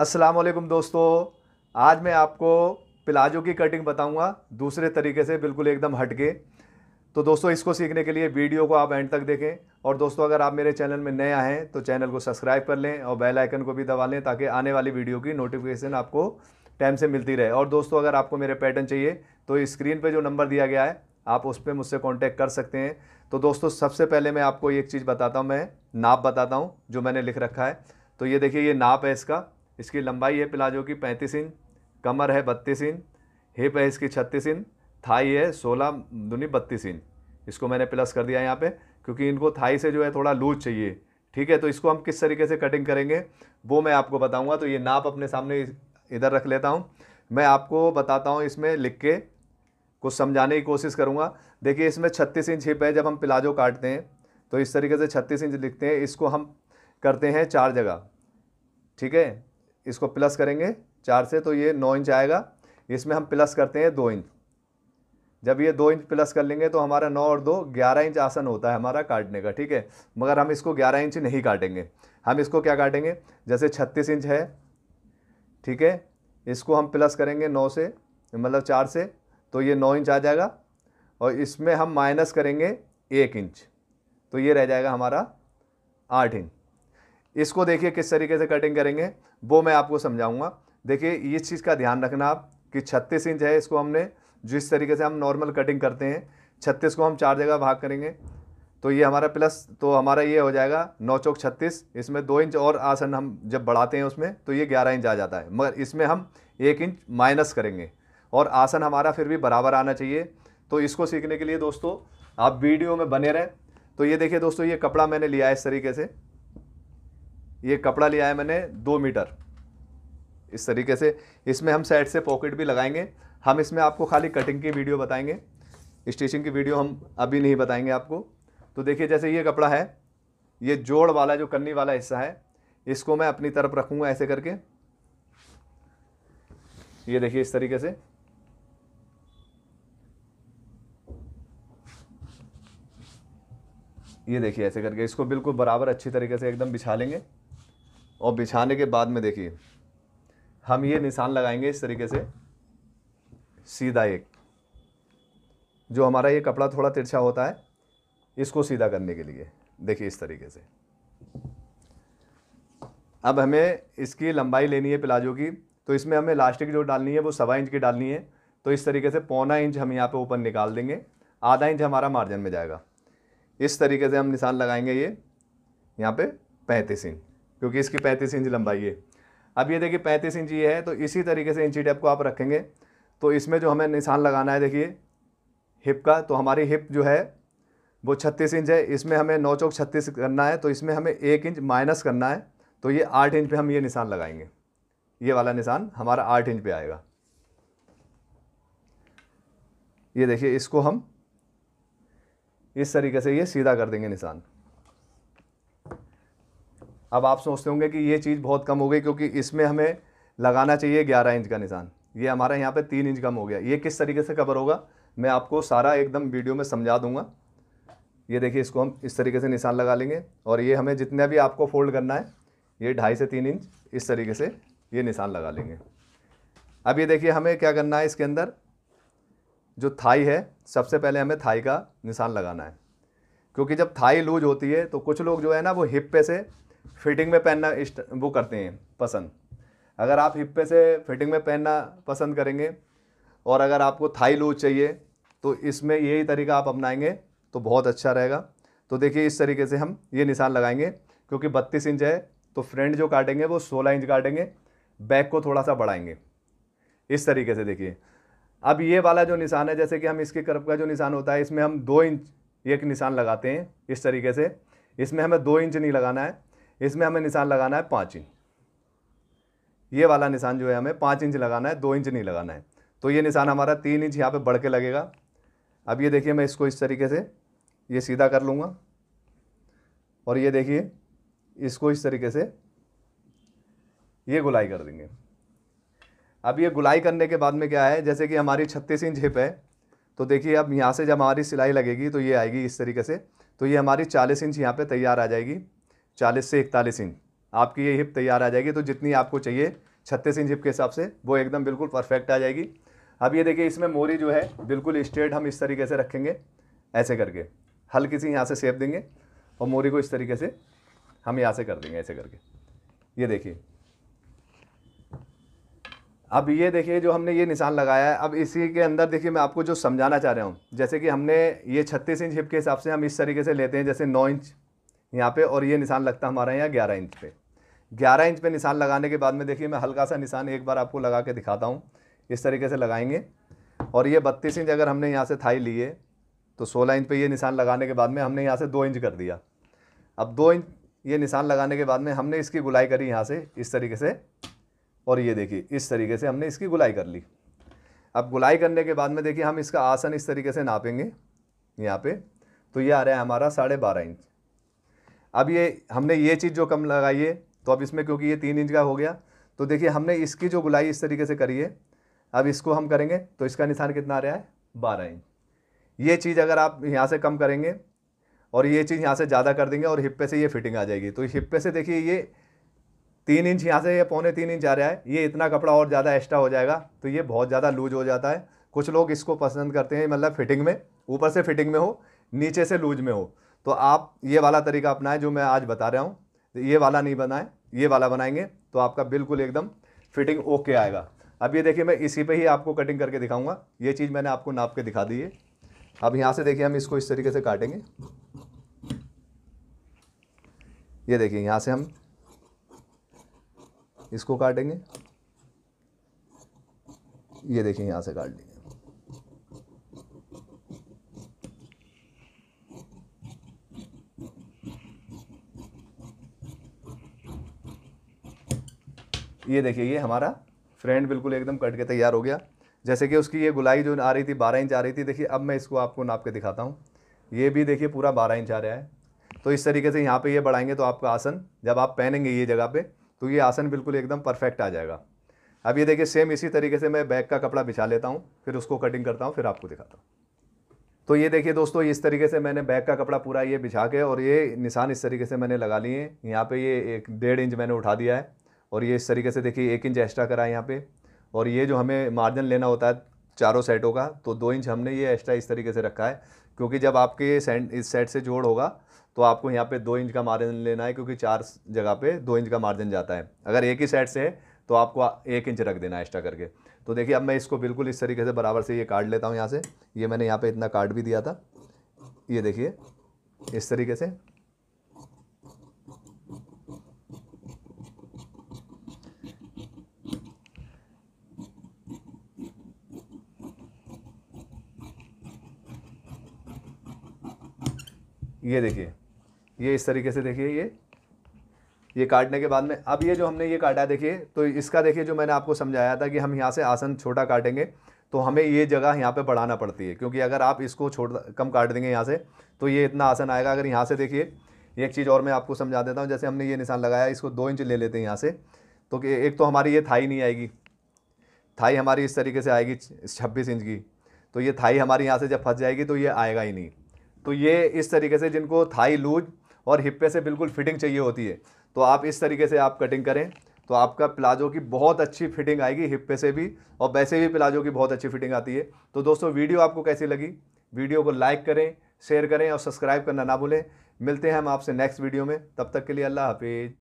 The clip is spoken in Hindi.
अस्सलाम वालेकुम दोस्तों आज मैं आपको प्लाजो की कटिंग बताऊंगा दूसरे तरीके से बिल्कुल एकदम हटके तो दोस्तों इसको सीखने के लिए वीडियो को आप एंड तक देखें और दोस्तों अगर आप मेरे चैनल में आए हैं तो चैनल को सब्सक्राइब कर लें और बेल आइकन को भी दबा लें ताकि आने वाली वीडियो की नोटिफिकेशन आपको टाइम से मिलती रहे और दोस्तों अगर आपको मेरे पैटर्न चाहिए तो स्क्रीन पर जो नंबर दिया गया है आप उस पर मुझसे कॉन्टैक्ट कर सकते हैं तो दोस्तों सबसे पहले मैं आपको एक चीज़ बताता हूँ मैं नाप बताता हूँ जो मैंने लिख रखा है तो ये देखिए ये नाप है इसका इसकी लंबाई है प्लाजो की पैंतीस इंच कमर है बत्तीस इंच हिप है इसकी छत्तीस इंच थाई है सोलह दुनी बत्तीस इंच इसको मैंने प्लस कर दिया यहाँ पे क्योंकि इनको थाई से जो है थोड़ा लूज चाहिए ठीक है तो इसको हम किस तरीके से कटिंग करेंगे वो मैं आपको बताऊँगा तो ये नाप अपने सामने इधर रख लेता हूँ मैं आपको बताता हूँ इसमें लिख के कुछ समझाने की कोशिश करूँगा देखिए इसमें छत्तीस इंच हिप है जब हम प्लाजो काटते हैं तो इस तरीके से छत्तीस इंच लिखते हैं इसको हम करते हैं चार जगह ठीक है इसको प्लस करेंगे चार से तो ये नौ इंच आएगा इसमें हम प्लस करते हैं दो इंच जब ये दो इंच प्लस कर लेंगे तो हमारा नौ और दो ग्यारह इंच आसन होता है हमारा काटने का ठीक है मगर हम इसको ग्यारह इंच नहीं काटेंगे हम इसको क्या काटेंगे जैसे छत्तीस इंच है ठीक है इसको हम प्लस करेंगे नौ से मतलब चार से तो ये नौ इंच आ जाएगा और इसमें हम माइनस करेंगे एक इंच तो ये रह जाएगा हमारा आठ इंच इसको देखिए किस तरीके से कटिंग करेंगे वो मैं आपको समझाऊंगा देखिए इस चीज़ का ध्यान रखना आप कि छत्तीस इंच है इसको हमने जिस तरीके से हम नॉर्मल कटिंग करते हैं छत्तीस को हम चार जगह भाग करेंगे तो ये हमारा प्लस तो हमारा ये हो जाएगा नौ चौक छत्तीस इसमें दो इंच और आसन हम जब बढ़ाते हैं उसमें तो ये ग्यारह इंच आ जाता है मगर इसमें हम एक इंच माइनस करेंगे और आसन हमारा फिर भी बराबर आना चाहिए तो इसको सीखने के लिए दोस्तों आप वीडियो में बने रहें तो ये देखिए दोस्तों ये कपड़ा मैंने लिया है इस तरीके से ये कपड़ा लिया है मैंने दो मीटर इस तरीके से इसमें हम साइड से पॉकेट भी लगाएंगे हम इसमें आपको खाली कटिंग की वीडियो बताएंगे स्टिचिंग की वीडियो हम अभी नहीं बताएंगे आपको तो देखिए जैसे ये कपड़ा है ये जोड़ वाला जो कन्नी वाला हिस्सा है इसको मैं अपनी तरफ रखूँगा ऐसे करके ये देखिए इस तरीके से ये देखिए ऐसे करके इसको बिल्कुल बराबर अच्छी तरीके से एकदम बिछा लेंगे और बिछाने के बाद में देखिए हम ये निशान लगाएंगे इस तरीके से सीधा एक जो हमारा ये कपड़ा थोड़ा तिरछा होता है इसको सीधा करने के लिए देखिए इस तरीके से अब हमें इसकी लंबाई लेनी है प्लाजो की तो इसमें हमें लास्टिक जो डालनी है वो सवा इंच की डालनी है तो इस तरीके से पौना इंच हम यहाँ पे ऊपर निकाल देंगे आधा इंच हमारा मार्जिन में जाएगा इस तरीके से हम निशान लगाएंगे ये यहाँ पे पैंतीस इंच क्योंकि इसकी पैंतीस इंच लंबाई है अब ये देखिए पैंतीस इंच ये है तो इसी तरीके से इंची टेप को आप रखेंगे तो इसमें जो हमें निशान लगाना है देखिए हिप का तो हमारी हिप जो है वो छत्तीस इंच है इसमें हमें नौ चौक छत्तीस करना है तो इसमें हमें एक इंच माइनस करना है तो ये आठ इंच पे हम ये निशान लगाएंगे ये वाला निशान हमारा आठ इंच पे आएगा ये देखिए इसको हम इस तरीके से ये सीधा कर देंगे निशान अब आप सोचते होंगे कि ये चीज़ बहुत कम हो गई क्योंकि इसमें हमें लगाना चाहिए ग्यारह इंच का निशान ये हमारा यहाँ पे तीन इंच कम हो गया ये किस तरीके से कवर होगा मैं आपको सारा एकदम वीडियो में समझा दूंगा ये देखिए इसको हम इस तरीके से निशान लगा लेंगे और ये हमें जितने भी आपको फोल्ड करना है ये ढाई से तीन इंच इस तरीके से ये निशान लगा लेंगे अब ये देखिए हमें क्या करना है इसके अंदर जो थाई है सबसे पहले हमें थाई का निशान लगाना है क्योंकि जब थाई लूज होती है तो कुछ लोग जो है ना वो हिप पे से फिटिंग में पहनना वो करते हैं पसंद अगर आप हिप पे से फिटिंग में पहनना पसंद करेंगे और अगर आपको थाई लूज चाहिए तो इसमें यही तरीका आप अपनाएंगे तो बहुत अच्छा रहेगा तो देखिए इस तरीके से हम ये निशान लगाएंगे क्योंकि बत्तीस इंच है तो फ्रंट जो काटेंगे वो सोलह इंच काटेंगे बैक को थोड़ा सा बढ़ाएंगे इस तरीके से देखिए अब ये वाला जो निशान है जैसे कि हम इसके कर्व का जो निशान होता है इसमें हम दो इंच एक निशान लगाते हैं इस तरीके से इसमें हमें दो इंच नहीं लगाना है इसमें हमें निशान लगाना है पाँच इंच ये वाला निशान जो है हमें पाँच इंच लगाना है दो इंच नहीं लगाना है तो ये निशान हमारा तीन इंच यहाँ पे बढ़ के लगेगा अब ये देखिए मैं इसको इस तरीके से ये सीधा कर लूँगा और ये देखिए इसको इस तरीके से ये गुलाई कर देंगे अब ये गुलाई करने के बाद में क्या है जैसे कि हमारी छत्तीस इंच हिप है तो देखिए अब यहाँ से जब हमारी सिलाई लगेगी तो ये आएगी इस तरीके से तो ये हमारी चालीस इंच यहाँ पर तैयार आ जाएगी चालीस से इकतालीस इंच आपकी ये हिप तैयार आ जाएगी तो जितनी आपको चाहिए छत्तीस इंच हिप के हिसाब से वो एकदम बिल्कुल परफेक्ट आ जाएगी अब ये देखिए इसमें मोरी जो है बिल्कुल स्ट्रेट हम इस तरीके से रखेंगे ऐसे करके हल्की सी यहाँ से सेप देंगे और मोरी को इस तरीके से हम यहाँ से कर देंगे ऐसे करके ये देखिए अब ये देखिए जो हमने ये निशान लगाया है अब इसी के अंदर देखिए मैं आपको जो समझाना चाह रहा हूँ जैसे कि हमने ये छत्तीस इंच हिप के हिसाब से हम इस तरीके से लेते हैं जैसे नौ इंच यहाँ पे और ये निशान लगता है हमारा यहाँ ग्यारह इंच पे ग्यारह इंच पे निशान लगाने के बाद में देखिए मैं हल्का सा निशान एक बार आपको लगा के दिखाता हूँ इस तरीके से लगाएंगे और ये बत्तीस इंच अगर हमने यहाँ से थाई लिए तो सोलह इंच पर ये निशान लगाने के बाद में हमने यहाँ से दो इंच कर दिया अब दो इंच ये निशान लगाने के बाद में हमने इसकी गुलाई करी यहाँ से इस तरीके से और ये देखिए इस तरीके से हमने इसकी गुलाई कर ली अब गुलाई करने के बाद में देखिए हम इसका आसन इस तरीके से नापेंगे यहाँ पे तो ये आ रहा है हमारा साढ़े बारह इंच अब ये हमने ये चीज़ जो कम लगाई है तो अब इसमें क्योंकि ये तीन इंच का हो गया तो देखिए हमने इसकी जो गुलाई इस तरीके से करी है अब इसको हम करेंगे तो इसका निशान कितना आ रहा है बारह इंच ये चीज़ अगर आप यहाँ से कम करेंगे और ये चीज़ यहाँ से ज़्यादा कर देंगे और हिप पे से ये फिटिंग आ जाएगी तो हिप पे से देखिए ये तीन इंच यहाँ से ये पौने तीन इंच आ रहा है ये इतना कपड़ा और ज़्यादा एक्स्ट्रा हो जाएगा तो ये बहुत ज़्यादा लूज हो जाता है कुछ लोग इसको पसंद करते हैं मतलब फिटिंग में ऊपर से फिटिंग में हो नीचे से लूज में हो तो आप ये वाला तरीका अपनाएं जो मैं आज बता रहा हूँ तो ये वाला नहीं बनाएं ये वाला बनाएंगे तो आपका बिल्कुल एकदम फिटिंग ओके आएगा अब ये देखिए मैं इसी पे ही आपको कटिंग करके दिखाऊंगा ये चीज़ मैंने आपको नाप के दिखा दी है अब यहाँ से देखिए हम इसको इस तरीके से काटेंगे ये देखिए यहाँ से हम इसको काटेंगे ये देखिए यहाँ से काट लेंगे ये देखिए ये हमारा फ्रेंड बिल्कुल एकदम कट के तैयार हो गया जैसे कि उसकी ये गुलाई जो आ रही थी बारह इंच आ रही थी देखिए अब मैं इसको आपको नाप के दिखाता हूँ ये भी देखिए पूरा बारह इंच आ रहा है तो इस तरीके से यहाँ पे ये बढ़ाएंगे तो आपका आसन जब आप पहनेंगे ये जगह पे तो ये आसन बिल्कुल एकदम परफेक्ट आ जाएगा अब ये देखिए सेम इसी तरीके से मैं बैक का कपड़ा बिछा लेता हूँ फिर उसको कटिंग करता हूँ फिर आपको दिखाता हूँ तो ये देखिए दोस्तों इस तरीके से मैंने बैक का कपड़ा पूरा ये बिछा के और ये निशान इस तरीके से मैंने लगा लिए यहाँ पे ये एक डेढ़ इंच मैंने उठा दिया है और ये इस तरीके से देखिए एक इंच एक्स्ट्रा करा है यहाँ पे और ये जो हमें मार्जिन लेना होता है चारों सेटों का तो दो इंच हमने ये एक्स्ट्रा इस तरीके से रखा है क्योंकि जब आपके सेंट इस सेट से जोड़ होगा तो आपको यहाँ पे दो इंच का मार्जिन लेना है क्योंकि चार जगह पे दो इंच का मार्जिन जाता है अगर एक ही सेट से है तो आपको एक इंच रख देना है एक्स्ट्रा करके तो देखिए अब मैं इसको बिल्कुल इस तरीके से बराबर से ये काट लेता हूँ यहाँ से ये मैंने यहाँ पर इतना काट भी दिया था ये देखिए इस तरीके से ये देखिए ये इस तरीके से देखिए ये ये काटने के बाद में अब ये जो हमने ये काटा देखिए तो इसका देखिए जो मैंने आपको समझाया था कि हम यहाँ से आसन छोटा काटेंगे तो हमें ये जगह यहाँ पे बढ़ाना पड़ती है क्योंकि अगर आप इसको छोटा कम काट देंगे यहाँ से तो ये इतना आसन आएगा अगर यहाँ से देखिए एक चीज़ और मैं आपको समझा देता हूँ जैसे हमने ये निशान लगाया इसको दो इंच ले लेते हैं यहाँ से तो एक तो हमारी ये थाई नहीं आएगी थाई हमारी इस तरीके से आएगी छब्बीस इंच की तो ये थाई हमारी यहाँ से जब फंस जाएगी तो ये आएगा ही नहीं तो ये इस तरीके से जिनको थाई लूज और हिप्पे से बिल्कुल फिटिंग चाहिए होती है तो आप इस तरीके से आप कटिंग करें तो आपका प्लाजो की बहुत अच्छी फिटिंग आएगी हिप्पे से भी और वैसे भी प्लाजो की बहुत अच्छी फिटिंग आती है तो दोस्तों वीडियो आपको कैसी लगी वीडियो को लाइक करें शेयर करें और सब्सक्राइब करना ना भूलें मिलते हैं हम आपसे नेक्स्ट वीडियो में तब तक के लिए अल्लाह हाफिज़